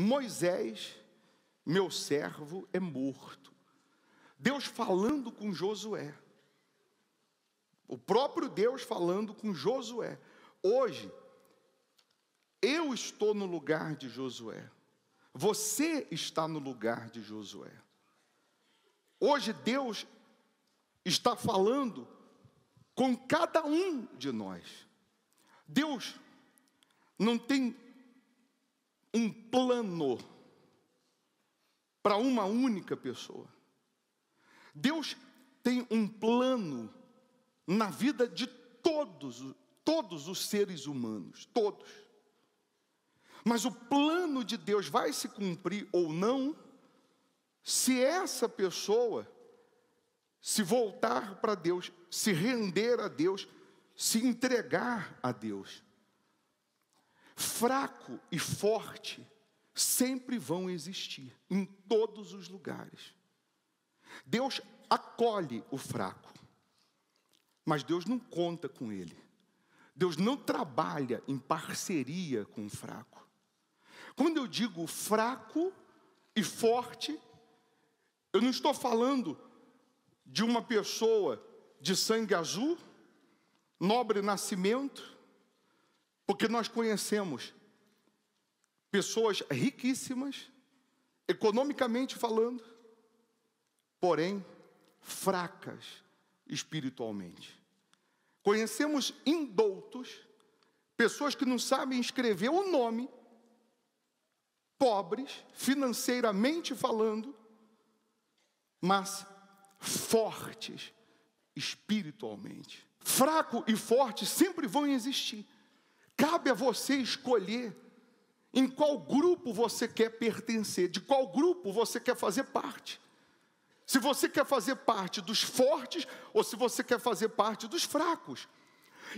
Moisés, meu servo, é morto. Deus falando com Josué. O próprio Deus falando com Josué. Hoje, eu estou no lugar de Josué. Você está no lugar de Josué. Hoje Deus está falando com cada um de nós. Deus não tem um plano para uma única pessoa. Deus tem um plano na vida de todos, todos os seres humanos, todos. Mas o plano de Deus vai se cumprir ou não se essa pessoa se voltar para Deus, se render a Deus, se entregar a Deus. Fraco e forte sempre vão existir em todos os lugares. Deus acolhe o fraco, mas Deus não conta com ele. Deus não trabalha em parceria com o fraco. Quando eu digo fraco e forte, eu não estou falando de uma pessoa de sangue azul, nobre nascimento, porque nós conhecemos pessoas riquíssimas, economicamente falando, porém fracas espiritualmente. Conhecemos indoutos, pessoas que não sabem escrever o nome, pobres, financeiramente falando, mas fortes espiritualmente. Fraco e forte sempre vão existir. Cabe a você escolher em qual grupo você quer pertencer, de qual grupo você quer fazer parte. Se você quer fazer parte dos fortes ou se você quer fazer parte dos fracos.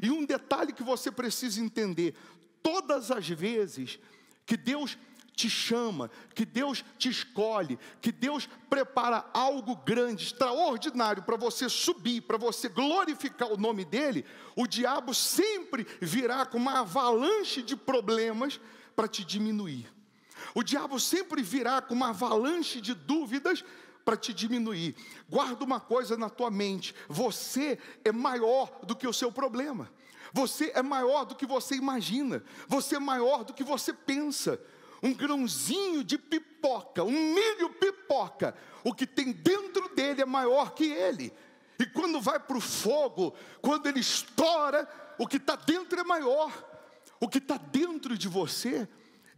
E um detalhe que você precisa entender: todas as vezes que Deus te chama, que Deus te escolhe, que Deus prepara algo grande, extraordinário para você subir, para você glorificar o nome dele, o diabo sempre virá com uma avalanche de problemas para te diminuir. O diabo sempre virá com uma avalanche de dúvidas para te diminuir. Guarda uma coisa na tua mente: você é maior do que o seu problema. Você é maior do que você imagina. Você é maior do que você pensa um grãozinho de pipoca, um milho pipoca, o que tem dentro dele é maior que ele. E quando vai para o fogo, quando ele estoura, o que está dentro é maior. O que está dentro de você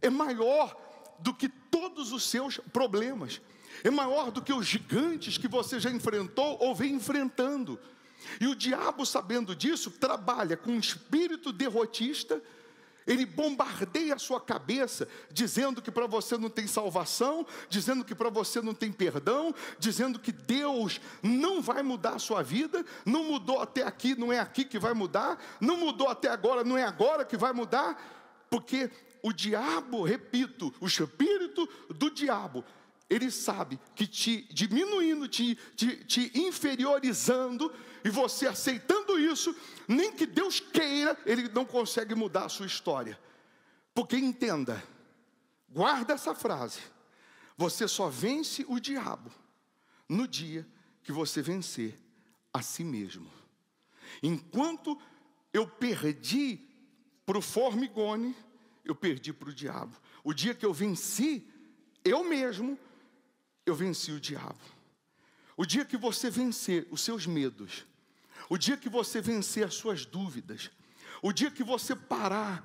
é maior do que todos os seus problemas, é maior do que os gigantes que você já enfrentou ou vem enfrentando. E o diabo, sabendo disso, trabalha com um espírito derrotista ele bombardeia a sua cabeça, dizendo que para você não tem salvação, dizendo que para você não tem perdão, dizendo que Deus não vai mudar a sua vida, não mudou até aqui, não é aqui que vai mudar, não mudou até agora, não é agora que vai mudar, porque o diabo, repito, o espírito do diabo, ele sabe que te diminuindo, te, te, te inferiorizando, e você aceitando tudo isso, nem que Deus queira, ele não consegue mudar a sua história. Porque entenda, guarda essa frase: você só vence o diabo no dia que você vencer a si mesmo. Enquanto eu perdi para o formigone, eu perdi para o diabo. O dia que eu venci eu mesmo, eu venci o diabo. O dia que você vencer os seus medos, o dia que você vencer as suas dúvidas, o dia que você parar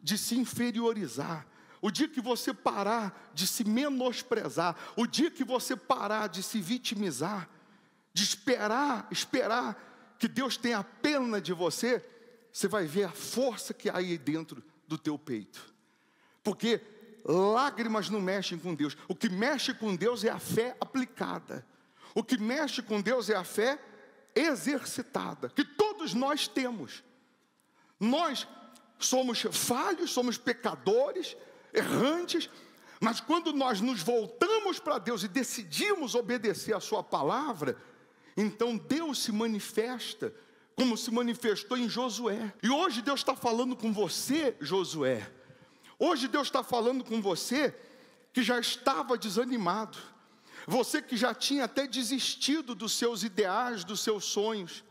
de se inferiorizar, o dia que você parar de se menosprezar, o dia que você parar de se vitimizar, de esperar, esperar que Deus tenha pena de você, você vai ver a força que há aí dentro do teu peito. Porque lágrimas não mexem com Deus. O que mexe com Deus é a fé aplicada. O que mexe com Deus é a fé aplicada exercitada, que todos nós temos. Nós somos falhos, somos pecadores, errantes, mas quando nós nos voltamos para Deus e decidimos obedecer a Sua palavra, então Deus se manifesta como se manifestou em Josué. E hoje Deus está falando com você, Josué. Hoje Deus está falando com você que já estava desanimado, você que já tinha até desistido dos seus ideais, dos seus sonhos.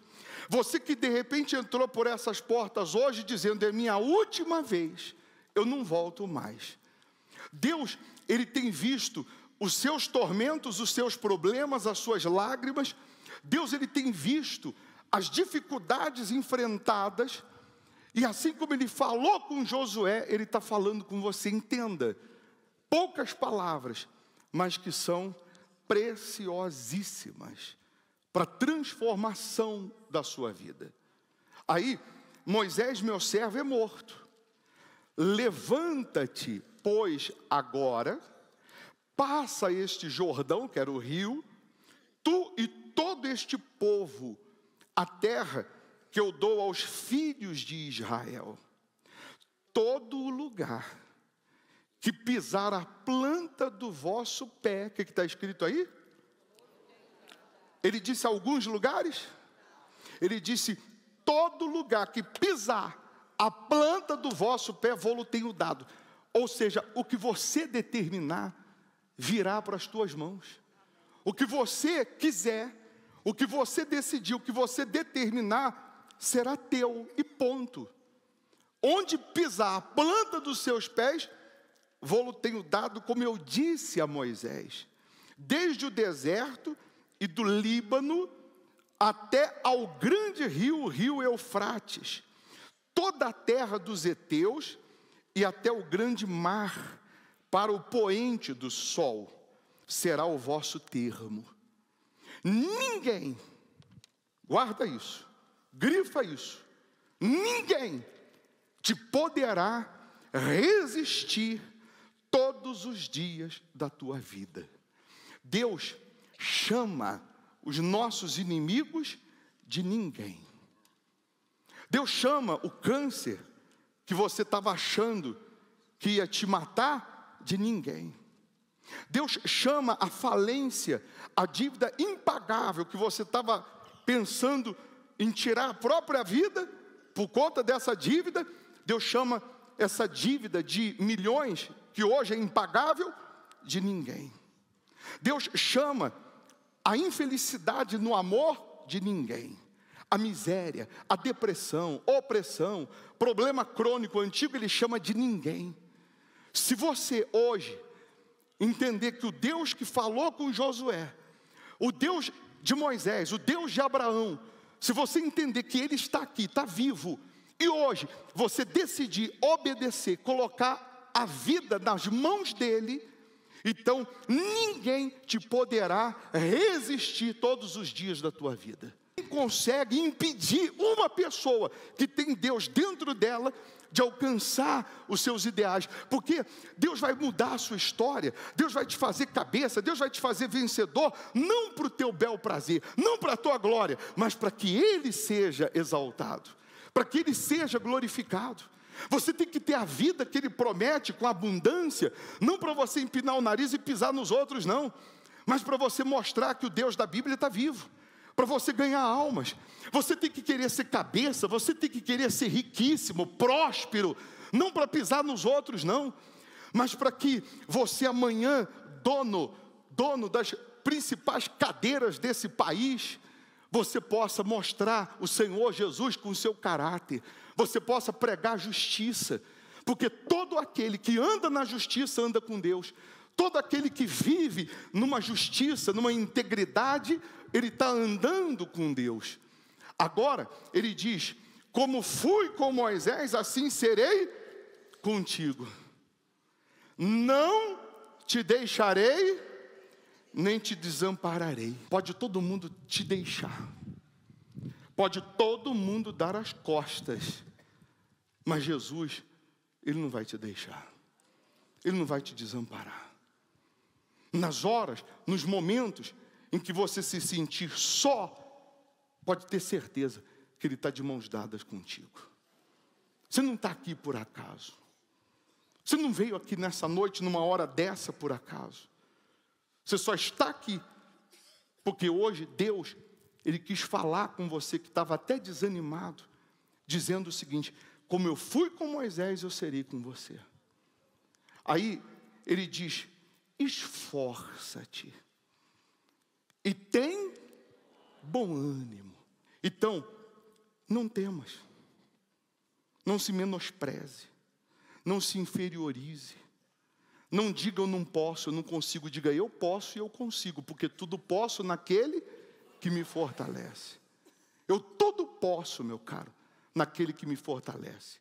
Você que de repente entrou por essas portas hoje dizendo: é minha última vez, eu não volto mais. Deus, Ele tem visto os seus tormentos, os seus problemas, as suas lágrimas. Deus, Ele tem visto as dificuldades enfrentadas. E assim como Ele falou com Josué, Ele está falando com você. Entenda, poucas palavras, mas que são preciosíssimas para a transformação da sua vida. Aí, Moisés, meu servo, é morto. Levanta-te, pois, agora, passa este Jordão, que era o rio, tu e todo este povo, a terra que eu dou aos filhos de Israel. Todo lugar que pisar a planta do vosso pé, o que está escrito aí? Ele disse alguns lugares? Ele disse: todo lugar que pisar a planta do vosso pé, vou-lo tenho dado. Ou seja, o que você determinar virá para as tuas mãos. O que você quiser, o que você decidir, o que você determinar, será teu e ponto. Onde pisar a planta dos seus pés, vou tenho dado, como eu disse a Moisés, desde o deserto e do Líbano até ao grande rio, o rio Eufrates, toda a terra dos heteus e até o grande mar, para o poente do sol, será o vosso termo. Ninguém, guarda isso, grifa isso, ninguém te poderá resistir todos os dias da tua vida. Deus chama os nossos inimigos de ninguém. Deus chama o câncer que você estava achando que ia te matar de ninguém. Deus chama a falência, a dívida impagável que você estava pensando em tirar a própria vida por conta dessa dívida. Deus chama essa dívida de milhões que hoje é impagável, de ninguém. Deus chama a infelicidade no amor de ninguém. A miséria, a depressão, opressão, problema crônico antigo, ele chama de ninguém. Se você hoje entender que o Deus que falou com Josué, o Deus de Moisés, o Deus de Abraão, se você entender que ele está aqui, está vivo, e hoje você decidir obedecer, colocar a vida nas mãos dele, então ninguém te poderá resistir todos os dias da tua vida. Quem consegue impedir uma pessoa que tem Deus dentro dela de alcançar os seus ideais, porque Deus vai mudar a sua história, Deus vai te fazer cabeça, Deus vai te fazer vencedor, não para o teu bel prazer, não para a tua glória, mas para que Ele seja exaltado, para que Ele seja glorificado. Você tem que ter a vida que Ele promete com abundância, não para você empinar o nariz e pisar nos outros, não, mas para você mostrar que o Deus da Bíblia está vivo para você ganhar almas. Você tem que querer ser cabeça, você tem que querer ser riquíssimo, próspero, não para pisar nos outros, não, mas para que você amanhã, dono, dono das principais cadeiras desse país, você possa mostrar o Senhor Jesus com o seu caráter, você possa pregar justiça, porque todo aquele que anda na justiça anda com Deus, todo aquele que vive numa justiça, numa integridade, ele está andando com Deus. Agora, ele diz: Como fui com Moisés, assim serei contigo, não te deixarei nem te desampararei. Pode todo mundo te deixar, pode todo mundo dar as costas, mas Jesus, Ele não vai te deixar, Ele não vai te desamparar. Nas horas, nos momentos em que você se sentir só, pode ter certeza que Ele está de mãos dadas contigo. Você não está aqui por acaso. Você não veio aqui nessa noite, numa hora dessa, por acaso. Você só está aqui porque hoje Deus, ele quis falar com você que estava até desanimado, dizendo o seguinte: como eu fui com Moisés, eu serei com você. Aí ele diz: esforça-te e tem bom ânimo. Então, não temas, não se menospreze, não se inferiorize não diga eu não posso, eu não consigo, diga eu posso e eu consigo, porque tudo posso naquele que me fortalece. Eu tudo posso, meu caro, naquele que me fortalece.